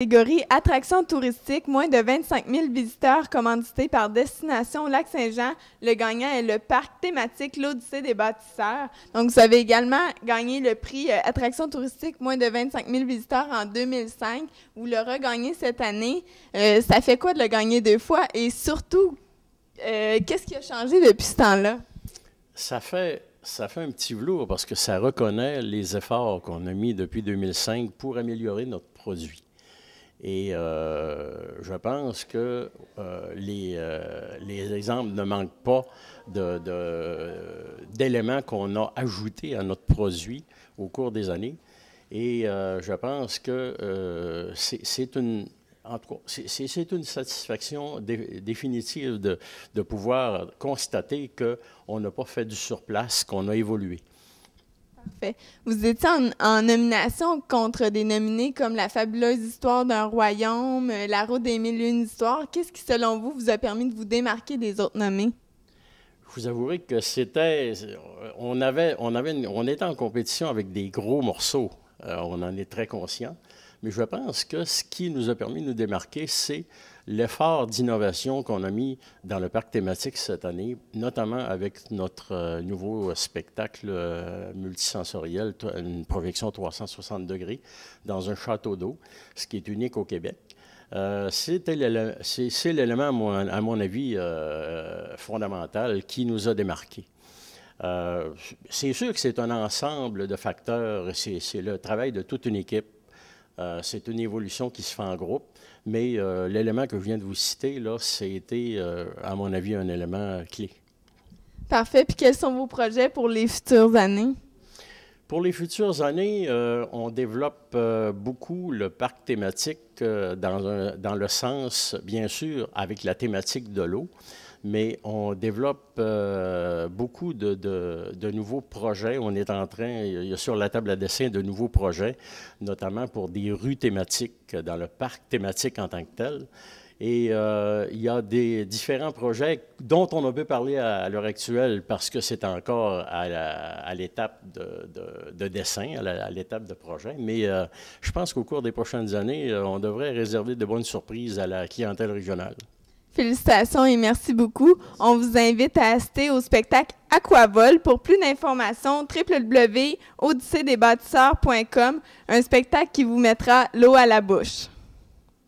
Catégorie attraction touristique, moins de 25 000 visiteurs commandités par Destination Lac-Saint-Jean. Le gagnant est le parc thématique L'Odyssée des bâtisseurs. Donc, vous avez également gagné le prix euh, attraction touristique, moins de 25 000 visiteurs en 2005. Vous le gagné cette année. Euh, ça fait quoi de le gagner deux fois? Et surtout, euh, qu'est-ce qui a changé depuis ce temps-là? Ça fait ça fait un petit velours parce que ça reconnaît les efforts qu'on a mis depuis 2005 pour améliorer notre produit. Et euh, je pense que euh, euh, les, exemples ne manquent pas d'éléments qu'on a ajoutés à notre produit au cours des années. Et je pense que c'est une... satisfaction définitive de, de, pouvoir constater qu'on n'a pas fait du surplace, qu'on a évolué. Vous étiez en, nomination contre des nominés comme La fabuleuse histoire d'un royaume, euh, La route des mille et une Qu'est-ce qui, selon vous, vous a permis de vous démarquer des autres nommés? Je vous avouerai que c'était. On, était en compétition avec des gros morceaux. Euh, on en est très conscient mais je pense que ce qui nous a permis de nous démarquer, c'est l'effort d'innovation qu'on a mis dans le parc thématique cette année, notamment avec notre euh, nouveau spectacle euh, multisensoriel, une projection 360 degrés dans un château d'eau, ce qui est unique au Québec. Euh, c'est l'élément, à, mon, avis, fondamental qui nous a démarqués. c'est sûr que c'est un ensemble de facteurs, c'est le travail de toute une équipe euh, c'est une évolution qui se fait en groupe, mais euh, l'élément que je viens de vous citer, là, c'était, euh, à mon avis, un élément clé. Parfait. Puis quels sont vos projets pour les futures années? Pour les futures années, on développe beaucoup le parc thématique dans, le sens, bien sûr, avec la thématique de l'eau mais on développe euh, beaucoup de, nouveaux projets. On est en train, il y a sur la table à dessin de nouveaux projets, notamment pour des rues thématiques euh, dans le parc thématique en tant que tel. Et euh, il y a des différents projets dont on a pu parler à, l'heure actuelle parce que c'est encore à, l'étape de, dessin, à, l'étape de projet. Mais je pense qu'au cours des prochaines années, on devrait réserver de bonnes surprises à la clientèle régionale. Félicitations et merci beaucoup. On vous invite à assister au spectacle Aquavol. Pour plus d'informations, wwwodyssée des un spectacle qui vous mettra l'eau à la bouche.